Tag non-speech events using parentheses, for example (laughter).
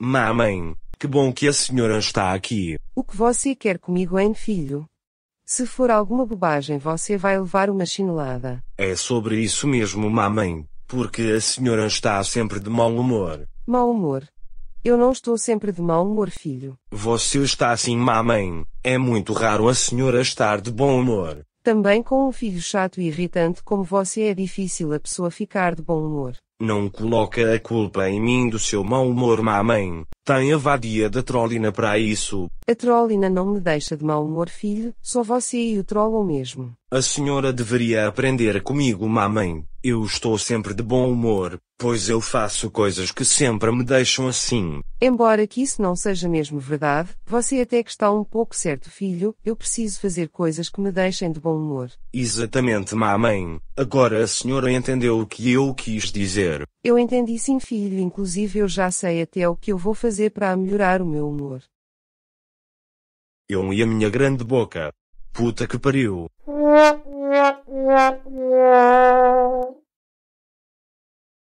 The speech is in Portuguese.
Mamãe, que bom que a senhora está aqui. O que você quer comigo, hein, filho? Se for alguma bobagem, você vai levar uma chinelada. É sobre isso mesmo, mamãe. Porque a senhora está sempre de mau humor. Mau humor? Eu não estou sempre de mau humor, filho. Você está assim, mamãe. É muito raro a senhora estar de bom humor. Também com um filho chato e irritante como você é difícil a pessoa ficar de bom humor. Não coloca a culpa em mim do seu mau humor mamãe. Tem a vadia da Trolina para isso. A Trolina não me deixa de mau humor, filho, só você e o trollam mesmo. A senhora deveria aprender comigo, mamãe. Eu estou sempre de bom humor, pois eu faço coisas que sempre me deixam assim. Embora que isso não seja mesmo verdade, você até que está um pouco certo, filho, eu preciso fazer coisas que me deixem de bom humor. Exatamente, mamãe. Agora a senhora entendeu o que eu quis dizer. Eu entendi sim, filho, inclusive eu já sei até o que eu vou fazer para melhorar o meu humor. Eu e a minha grande boca. Puta que pariu. (laughs)